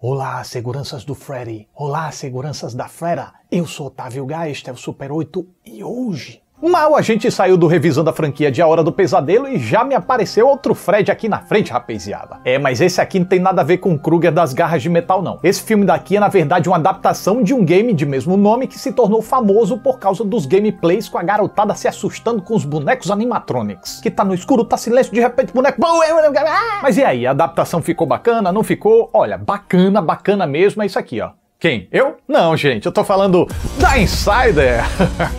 Olá, seguranças do Freddy! Olá, seguranças da Fera! Eu sou Otávio Gá, este é o Super 8 e hoje Mal a gente saiu do revisando da franquia de A Hora do Pesadelo e já me apareceu outro Fred aqui na frente, rapaziada. É, mas esse aqui não tem nada a ver com Kruger das Garras de Metal, não. Esse filme daqui é, na verdade, uma adaptação de um game de mesmo nome que se tornou famoso por causa dos gameplays com a garotada se assustando com os bonecos animatronics. Que tá no escuro, tá silêncio, de repente boneco... É, é, é, mas e aí, a adaptação ficou bacana, não ficou? Olha, bacana, bacana mesmo é isso aqui, ó. Quem? Eu? Não, gente, eu tô falando da Insider.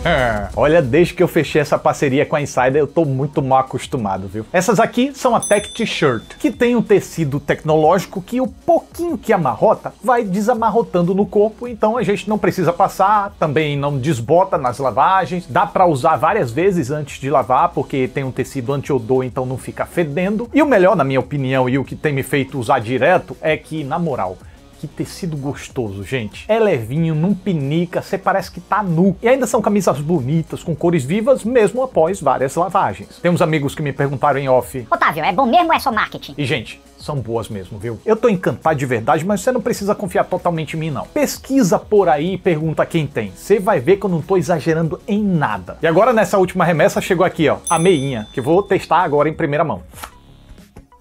Olha, desde que eu fechei essa parceria com a Insider, eu tô muito mal acostumado, viu? Essas aqui são a Tech T-Shirt, que tem um tecido tecnológico que o pouquinho que amarrota vai desamarrotando no corpo, então a gente não precisa passar, também não desbota nas lavagens, dá para usar várias vezes antes de lavar, porque tem um tecido anti-odor, então não fica fedendo. E o melhor, na minha opinião, e o que tem me feito usar direto é que, na moral, que tecido gostoso, gente. É levinho, não pinica, você parece que tá nu. E ainda são camisas bonitas, com cores vivas, mesmo após várias lavagens. Tem uns amigos que me perguntaram em off. Otávio, é bom mesmo ou é só marketing? E, gente, são boas mesmo, viu? Eu tô encantado de verdade, mas você não precisa confiar totalmente em mim, não. Pesquisa por aí e pergunta quem tem. Você vai ver que eu não tô exagerando em nada. E agora, nessa última remessa, chegou aqui, ó, a meinha, que vou testar agora em primeira mão.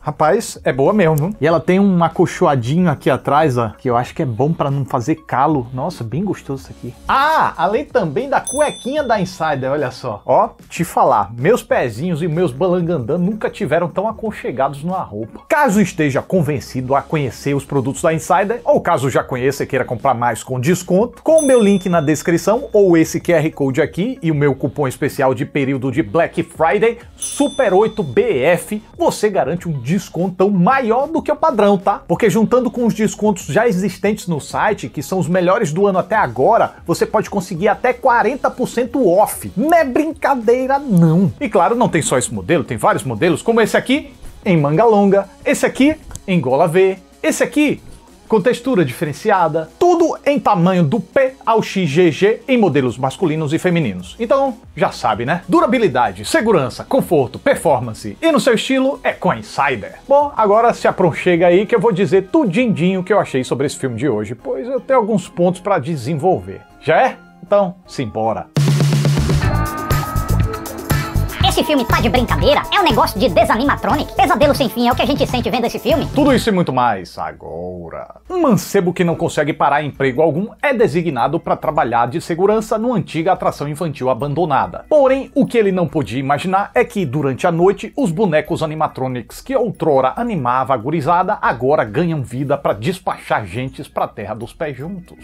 Rapaz, é boa mesmo. E ela tem um acolchoadinho aqui atrás, ó, que eu acho que é bom para não fazer calo. Nossa, bem gostoso isso aqui. Ah, além também da cuequinha da Insider, olha só. Ó, te falar, meus pezinhos e meus balangandã nunca tiveram tão aconchegados numa roupa. Caso esteja convencido a conhecer os produtos da Insider, ou caso já conheça e queira comprar mais com desconto, com o meu link na descrição ou esse QR Code aqui e o meu cupom especial de período de Black Friday, Super 8BF, você garante um desconto Desconto maior do que o padrão, tá? Porque juntando com os descontos já existentes no site, que são os melhores do ano até agora, você pode conseguir até 40% off. Não é brincadeira, não. E claro, não tem só esse modelo, tem vários modelos, como esse aqui em manga longa, esse aqui em gola V, esse aqui com textura diferenciada, tudo em tamanho do P ao XGG em modelos masculinos e femininos. Então, já sabe, né? Durabilidade, segurança, conforto, performance e no seu estilo é com a Insider. Bom, agora se apronchega aí que eu vou dizer tudindinho que eu achei sobre esse filme de hoje, pois eu tenho alguns pontos para desenvolver. Já é? Então, simbora! Esse filme tá de brincadeira? É um negócio de desanimatronic? Pesadelo sem fim é o que a gente sente vendo esse filme? Tudo isso e muito mais agora. Um mancebo que não consegue parar emprego algum é designado para trabalhar de segurança numa antiga atração infantil abandonada. Porém, o que ele não podia imaginar é que durante a noite os bonecos animatronics que outrora animava a gurizada agora ganham vida para despachar gentes para a terra dos pés juntos.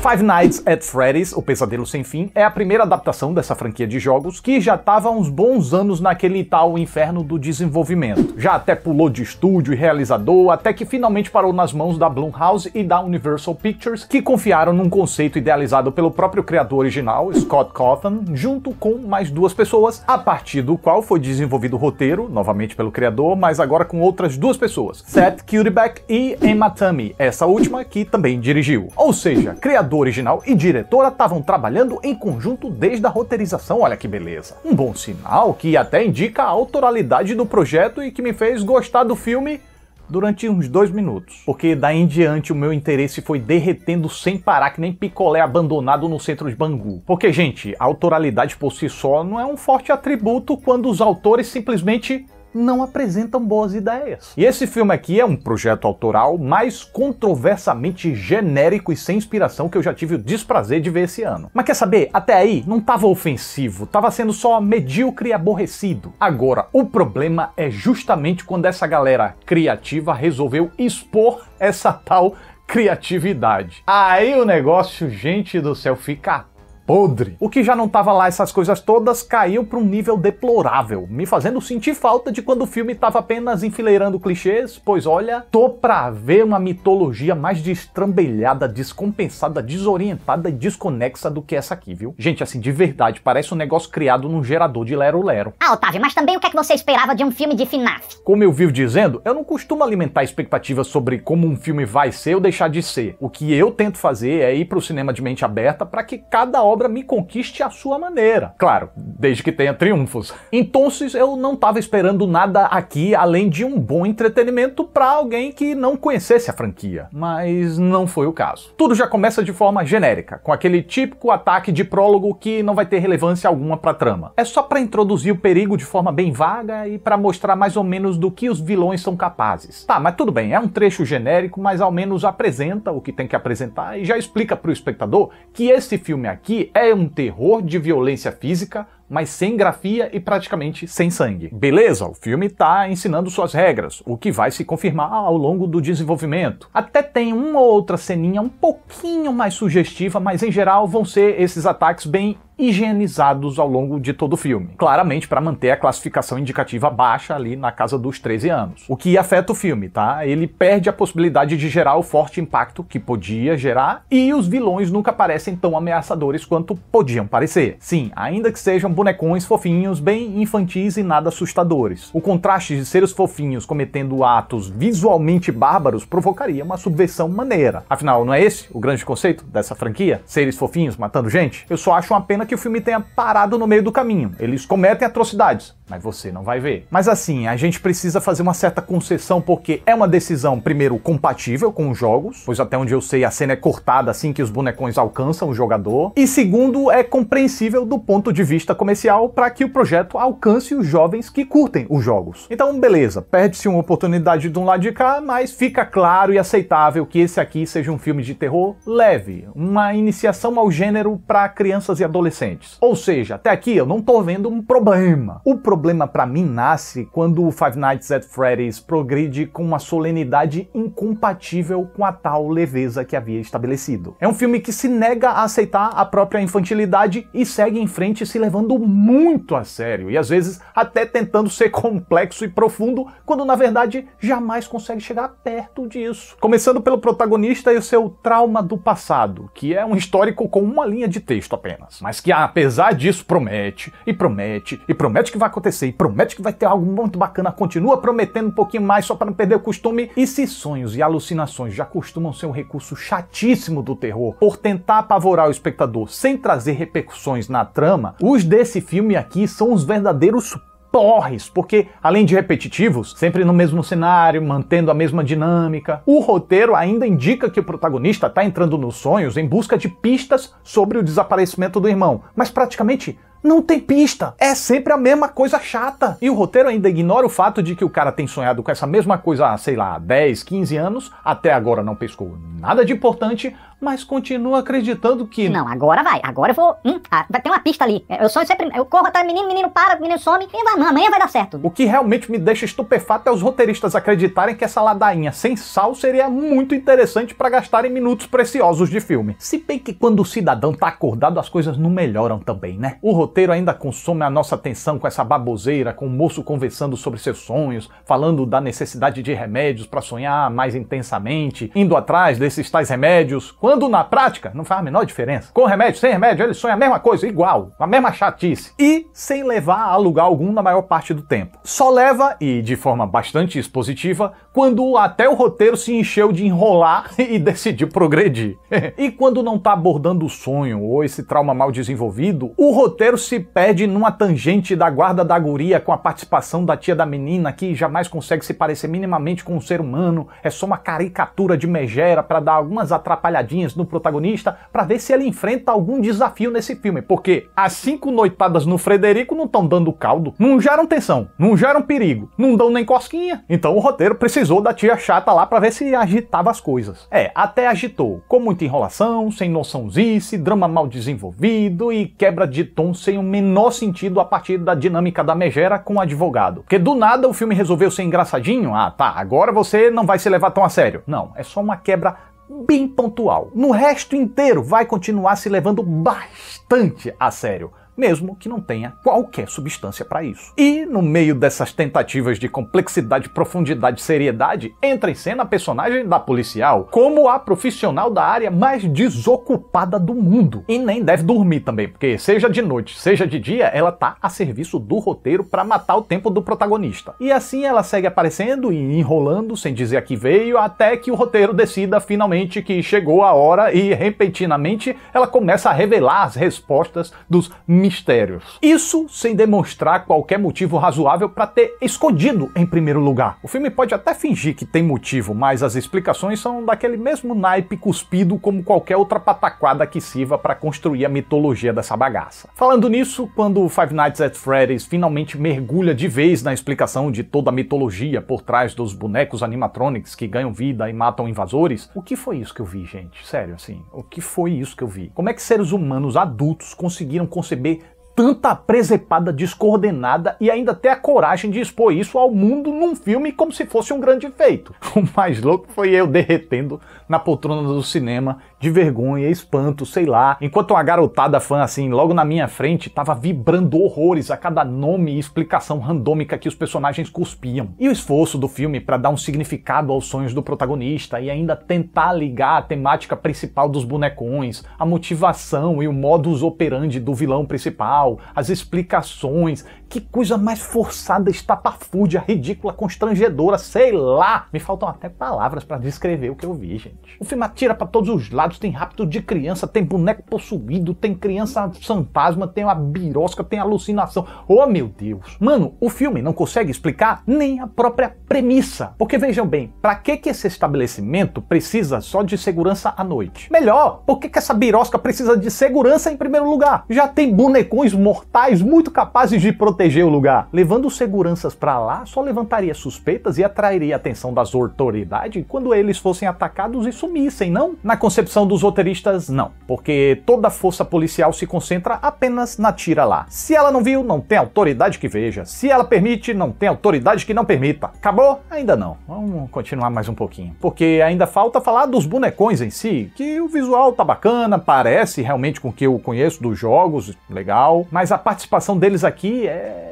Five Nights at Freddy's, O Pesadelo Sem Fim, é a primeira adaptação dessa franquia de jogos que já estava uns bons anos naquele tal inferno do desenvolvimento. Já até pulou de estúdio e realizador, até que finalmente parou nas mãos da Blumhouse e da Universal Pictures, que confiaram num conceito idealizado pelo próprio criador original, Scott Cawthon, junto com mais duas pessoas, a partir do qual foi desenvolvido o roteiro, novamente pelo criador, mas agora com outras duas pessoas, Seth Cutieback e Emma Tammy, essa última que também dirigiu. Ou seja, criador criador original e diretora estavam trabalhando em conjunto desde a roteirização, olha que beleza. Um bom sinal que até indica a autoralidade do projeto e que me fez gostar do filme durante uns dois minutos, porque daí em diante o meu interesse foi derretendo sem parar, que nem picolé abandonado no centro de Bangu. Porque, gente, a autoralidade por si só não é um forte atributo quando os autores simplesmente não apresentam boas ideias. E esse filme aqui é um projeto autoral mais controversamente genérico e sem inspiração que eu já tive o desprazer de ver esse ano. Mas quer saber? Até aí não tava ofensivo, tava sendo só medíocre e aborrecido. Agora, o problema é justamente quando essa galera criativa resolveu expor essa tal criatividade. Aí o negócio, gente do céu, fica podre. O que já não tava lá essas coisas todas caiu para um nível deplorável, me fazendo sentir falta de quando o filme tava apenas enfileirando clichês, pois olha, tô pra ver uma mitologia mais destrambelhada, descompensada, desorientada e desconexa do que essa aqui, viu? Gente, assim, de verdade, parece um negócio criado num gerador de lero-lero. Ah, Otávio, mas também o que é que você esperava de um filme de FNAF? Como eu vivo dizendo, eu não costumo alimentar expectativas sobre como um filme vai ser ou deixar de ser. O que eu tento fazer é ir pro cinema de mente aberta para que cada obra obra me conquiste à sua maneira. Claro, desde que tenha triunfos. Então eu não estava esperando nada aqui além de um bom entretenimento para alguém que não conhecesse a franquia, mas não foi o caso. Tudo já começa de forma genérica, com aquele típico ataque de prólogo que não vai ter relevância alguma para a trama. É só para introduzir o perigo de forma bem vaga e para mostrar mais ou menos do que os vilões são capazes. Tá, mas tudo bem, é um trecho genérico, mas ao menos apresenta o que tem que apresentar e já explica para o espectador que esse filme aqui é um terror de violência física, mas sem grafia e praticamente sem sangue. Beleza, o filme está ensinando suas regras, o que vai se confirmar ao longo do desenvolvimento. Até tem uma outra ceninha um pouquinho mais sugestiva, mas em geral vão ser esses ataques bem higienizados ao longo de todo o filme, claramente para manter a classificação indicativa baixa ali na casa dos 13 anos. O que afeta o filme, tá? Ele perde a possibilidade de gerar o forte impacto que podia gerar e os vilões nunca parecem tão ameaçadores quanto podiam parecer. Sim, ainda que sejam bonecões fofinhos, bem infantis e nada assustadores. O contraste de seres fofinhos cometendo atos visualmente bárbaros provocaria uma subversão maneira. Afinal, não é esse o grande conceito dessa franquia? Seres fofinhos matando gente? Eu só acho uma pena que o filme tenha parado no meio do caminho. Eles cometem atrocidades, mas você não vai ver. Mas assim, a gente precisa fazer uma certa concessão porque é uma decisão, primeiro, compatível com os jogos, pois até onde eu sei a cena é cortada assim que os bonecões alcançam o jogador, e segundo, é compreensível do ponto de vista comercial para que o projeto alcance os jovens que curtem os jogos. Então, beleza, perde-se uma oportunidade de um lado de cá, mas fica claro e aceitável que esse aqui seja um filme de terror leve, uma iniciação ao gênero para crianças e adolescentes. Ou seja, até aqui eu não tô vendo um problema. O problema problema para mim nasce quando o Five Nights at Freddy's progride com uma solenidade incompatível com a tal leveza que havia estabelecido. É um filme que se nega a aceitar a própria infantilidade e segue em frente se levando muito a sério, e às vezes até tentando ser complexo e profundo, quando na verdade jamais consegue chegar perto disso. Começando pelo protagonista e o seu trauma do passado, que é um histórico com uma linha de texto apenas, mas que apesar disso promete, e promete, e promete que vai acontecer e promete que vai ter algo muito bacana, continua prometendo um pouquinho mais só para não perder o costume. E se sonhos e alucinações já costumam ser um recurso chatíssimo do terror por tentar apavorar o espectador sem trazer repercussões na trama, os desse filme aqui são os verdadeiros porres, porque além de repetitivos, sempre no mesmo cenário, mantendo a mesma dinâmica, o roteiro ainda indica que o protagonista está entrando nos sonhos em busca de pistas sobre o desaparecimento do irmão, mas praticamente não tem pista. É sempre a mesma coisa chata. E o roteiro ainda ignora o fato de que o cara tem sonhado com essa mesma coisa há, sei lá, 10, 15 anos, até agora não pescou nada de importante, mas continua acreditando que. Não, agora vai, agora eu vou. Hum, ah, vai ter uma pista ali. Eu sonho sempre. Eu corro atrás, menino, menino para, menino some, e vai, amanhã vai dar certo. O que realmente me deixa estupefato é os roteiristas acreditarem que essa ladainha sem sal seria muito interessante para gastarem minutos preciosos de filme. Se bem que quando o cidadão tá acordado, as coisas não melhoram também, né? O roteiro ainda consome a nossa atenção com essa baboseira, com o moço conversando sobre seus sonhos, falando da necessidade de remédios para sonhar mais intensamente, indo atrás desses tais remédios. Quando quando na prática, não faz a menor diferença. Com remédio, sem remédio, ele sonha a mesma coisa, igual, a mesma chatice. E sem levar a lugar algum na maior parte do tempo. Só leva, e de forma bastante expositiva, quando até o roteiro se encheu de enrolar e decidiu progredir. e quando não tá abordando o sonho ou esse trauma mal desenvolvido, o roteiro se perde numa tangente da guarda da guria com a participação da tia da menina que jamais consegue se parecer minimamente com um ser humano, é só uma caricatura de megera para dar algumas atrapalhadinhas namoradinhas do protagonista para ver se ele enfrenta algum desafio nesse filme, porque as cinco noitadas no Frederico não estão dando caldo, não geram tensão, não geram perigo, não dão nem cosquinha. Então o roteiro precisou da tia chata lá para ver se agitava as coisas. É, até agitou, com muita enrolação, sem noçãozice, drama mal desenvolvido e quebra de tom sem o menor sentido a partir da dinâmica da megera com o advogado. Porque do nada o filme resolveu ser engraçadinho, ah tá, agora você não vai se levar tão a sério. Não, é só uma quebra bem pontual. No resto inteiro, vai continuar se levando bastante a sério mesmo que não tenha qualquer substância para isso. E, no meio dessas tentativas de complexidade, profundidade e seriedade, entra em cena a personagem da policial como a profissional da área mais desocupada do mundo. E nem deve dormir também, porque seja de noite, seja de dia, ela tá a serviço do roteiro para matar o tempo do protagonista. E assim ela segue aparecendo e enrolando sem dizer a que veio, até que o roteiro decida finalmente que chegou a hora e repentinamente ela começa a revelar as respostas dos mistérios. Isso sem demonstrar qualquer motivo razoável para ter escondido em primeiro lugar. O filme pode até fingir que tem motivo, mas as explicações são daquele mesmo naipe cuspido como qualquer outra pataquada que sirva para construir a mitologia dessa bagaça. Falando nisso, quando Five Nights at Freddy's finalmente mergulha de vez na explicação de toda a mitologia por trás dos bonecos animatronics que ganham vida e matam invasores, o que foi isso que eu vi, gente? Sério, assim, o que foi isso que eu vi? Como é que seres humanos adultos conseguiram conceber tanta presepada descoordenada e ainda ter a coragem de expor isso ao mundo num filme como se fosse um grande feito. O mais louco foi eu derretendo na poltrona do cinema de vergonha, espanto, sei lá, enquanto uma garotada fã assim, logo na minha frente, tava vibrando horrores a cada nome e explicação randômica que os personagens cuspiam. E o esforço do filme para dar um significado aos sonhos do protagonista e ainda tentar ligar a temática principal dos bonecões, a motivação e o modus operandi do vilão principal moral, as explicações. Que coisa mais forçada, estapafúrdia, ridícula, constrangedora, sei lá. Me faltam até palavras para descrever o que eu vi, gente. O filme atira para todos os lados, tem rapto de criança, tem boneco possuído, tem criança fantasma, tem uma birosca, tem alucinação. Oh, meu Deus. Mano, o filme não consegue explicar nem a própria premissa. Porque vejam bem, para que que esse estabelecimento precisa só de segurança à noite? Melhor, por que que essa birosca precisa de segurança em primeiro lugar? Já tem bonecões mortais muito capazes de proteger o lugar. Levando seguranças para lá só levantaria suspeitas e atrairia a atenção das autoridades quando eles fossem atacados e sumissem, não? Na concepção dos roteiristas, não, porque toda a força policial se concentra apenas na tira lá. Se ela não viu, não tem autoridade que veja. Se ela permite, não tem autoridade que não permita. Acabou? Ainda não. Vamos continuar mais um pouquinho, porque ainda falta falar dos bonecões em si, que o visual tá bacana, parece realmente com o que eu conheço dos jogos, legal mas a participação deles aqui é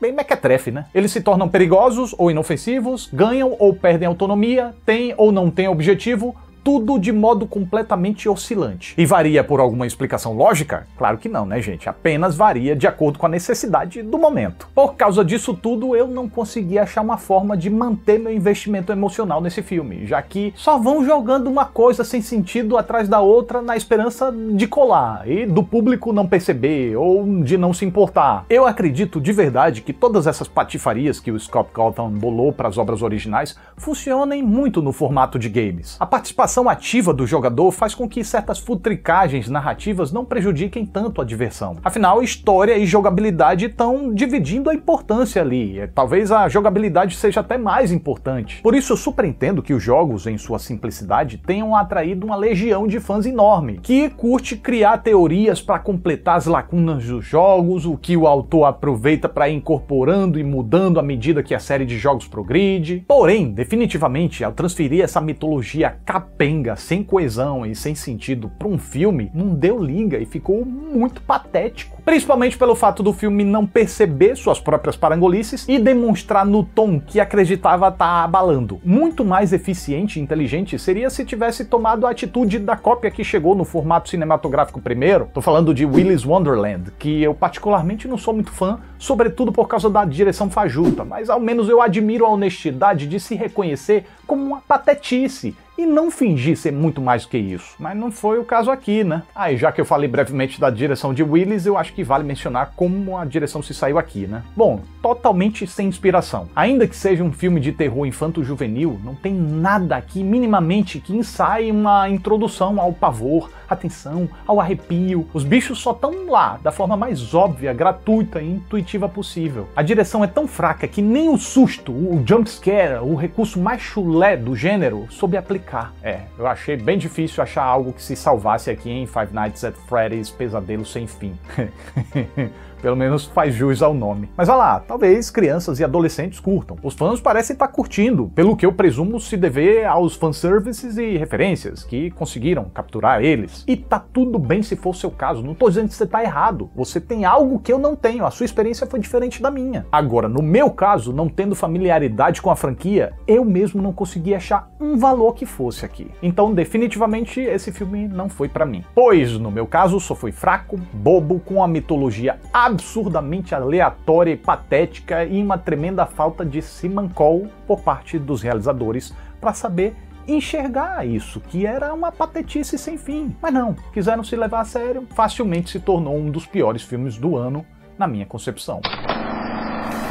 bem mequetrefe, né? Eles se tornam perigosos ou inofensivos, ganham ou perdem autonomia, têm ou não têm objetivo, tudo de modo completamente oscilante. E varia por alguma explicação lógica? Claro que não, né, gente? Apenas varia de acordo com a necessidade do momento. Por causa disso tudo, eu não consegui achar uma forma de manter meu investimento emocional nesse filme, já que só vão jogando uma coisa sem sentido atrás da outra na esperança de colar e do público não perceber ou de não se importar. Eu acredito de verdade que todas essas patifarias que o Scott Cawthon bolou para as obras originais funcionem muito no formato de games. A participação participação ativa do jogador faz com que certas futricagens narrativas não prejudiquem tanto a diversão. Afinal, história e jogabilidade estão dividindo a importância ali. É, talvez a jogabilidade seja até mais importante. Por isso, eu super entendo que os jogos, em sua simplicidade, tenham atraído uma legião de fãs enorme, que curte criar teorias para completar as lacunas dos jogos, o que o autor aproveita para ir incorporando e mudando à medida que a série de jogos progride. Porém, definitivamente, ao transferir essa mitologia cap capenga, sem coesão e sem sentido para um filme, não deu liga e ficou muito patético. Principalmente pelo fato do filme não perceber suas próprias parangolices e demonstrar no tom que acreditava estar tá abalando. Muito mais eficiente e inteligente seria se tivesse tomado a atitude da cópia que chegou no formato cinematográfico primeiro. Tô falando de Willy's Wonderland, que eu particularmente não sou muito fã, sobretudo por causa da direção fajuta, mas ao menos eu admiro a honestidade de se reconhecer como uma patetice e não fingir ser muito mais do que isso. Mas não foi o caso aqui, né? Aí, ah, já que eu falei brevemente da direção de Willis, eu acho que vale mencionar como a direção se saiu aqui, né? Bom, totalmente sem inspiração. Ainda que seja um filme de terror infanto-juvenil, não tem nada aqui minimamente que ensaie uma introdução ao pavor, atenção, ao arrepio. Os bichos só estão lá, da forma mais óbvia, gratuita e intuitiva possível. A direção é tão fraca que nem o susto, o jump scare, o recurso mais chulão filé do gênero, soube aplicar. É, eu achei bem difícil achar algo que se salvasse aqui em Five Nights at Freddy's Pesadelo Sem Fim. Pelo menos faz jus ao nome. Mas vá lá, talvez crianças e adolescentes curtam. Os fãs parecem estar tá curtindo, pelo que eu presumo se dever aos fanservices e referências que conseguiram capturar eles. E tá tudo bem se for seu caso, não tô dizendo que você tá errado. Você tem algo que eu não tenho, a sua experiência foi diferente da minha. Agora, no meu caso, não tendo familiaridade com a franquia, eu mesmo não consegui achar um valor que fosse aqui. Então, definitivamente, esse filme não foi para mim. Pois, no meu caso, só foi fraco, bobo, com a mitologia absurdamente aleatória e patética e uma tremenda falta de simancol por parte dos realizadores para saber enxergar isso, que era uma patetice sem fim. Mas não, quiseram se levar a sério, facilmente se tornou um dos piores filmes do ano, na minha concepção.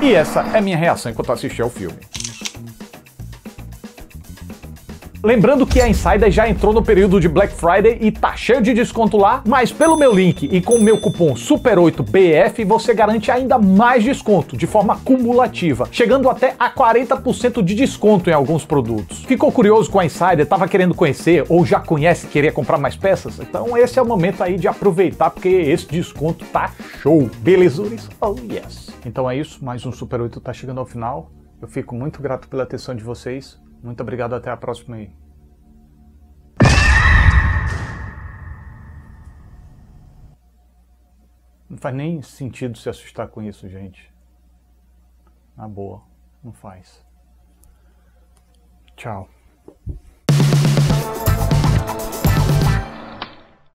E essa é minha reação enquanto assisti ao filme. Lembrando que a Insider já entrou no período de Black Friday e tá cheio de desconto lá, mas pelo meu link e com o meu cupom SUPER8BF você garante ainda mais desconto, de forma cumulativa, chegando até a 40% de desconto em alguns produtos. Ficou curioso com a Insider, tava querendo conhecer ou já conhece e queria comprar mais peças? Então esse é o momento aí de aproveitar porque esse desconto tá show. belezuras! Oh yes! Então é isso, mais um Super 8 tá chegando ao final. Eu fico muito grato pela atenção de vocês. Muito obrigado, até a próxima Não faz nem sentido se assustar com isso, gente. Na boa, não faz. Tchau.